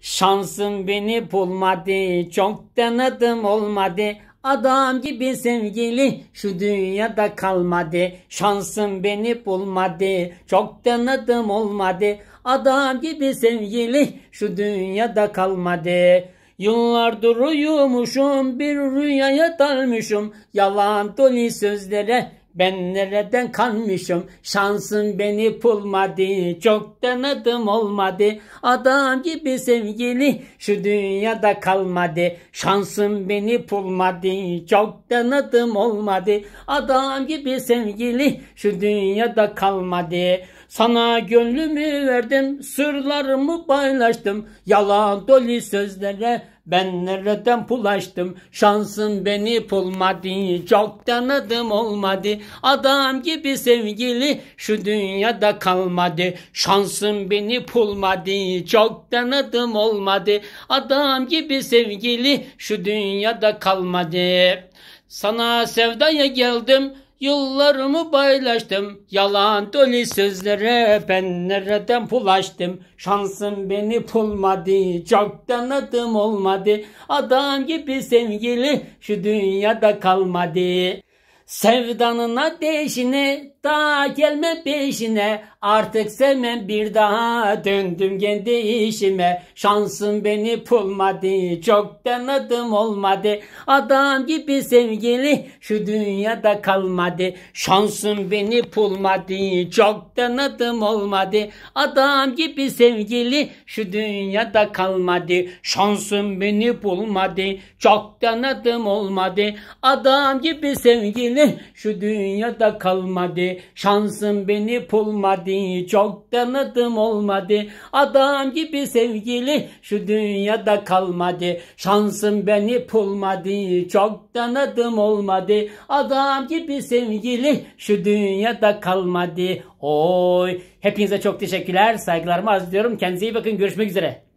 Şansım beni bulmadı, çok denedim olmadı. Adam gibi sevgili şu dünyada kalmadı. Şansım beni bulmadı, çok denedim olmadı. Adam gibi sevgili şu dünyada kalmadı. Yıllardır uyumuşum bir rüyaya dalmışım yalan dolu sözlere ben nereden kanmışım şansım beni bulmadı Çok denedim olmadı adam gibi sevgili Şu dünyada kalmadı şansım beni bulmadı Çok denedim olmadı adam gibi sevgili Şu dünyada kalmadı sana gönlümü verdim, sırlarımı paylaştım. Yalan dolu sözlere ben nereden bulaştım? şansın beni bulmadı Çok denedim olmadı adam gibi sevgili şu dünyada kalmadı Şansın beni bulmadı çok denedim olmadı Adam gibi sevgili şu dünyada kalmadı Sana sevdaya geldim Yıllarımı paylaştım yalan dolu sözlere ben nereden bulaştım şansım beni bulmadı çoktan adım olmadı adam gibi sevgili şu dünyada kalmadı. Sevdanın ateşine daha gelme peşine Artık sevmem bir daha döndüm kendi işime Şansım beni bulmadı çok denedim olmadı Adam gibi sevgili şu dünyada kalmadı Şansım beni bulmadı çok denedim olmadı Adam gibi sevgili şu dünyada kalmadı Şansım beni bulmadı çok denedim olmadı Adam gibi sevgili talih şu dünyada kalmadı. Şansım beni bulmadı. Çok tanıdım olmadı. Adam gibi sevgili şu dünyada kalmadı. Şansım beni bulmadı. Çok tanıdım olmadı. Adam gibi sevgili şu dünyada kalmadı. Oy. Hepinize çok teşekkürler. Saygılarımı arz ediyorum. Kendinize iyi bakın. Görüşmek üzere.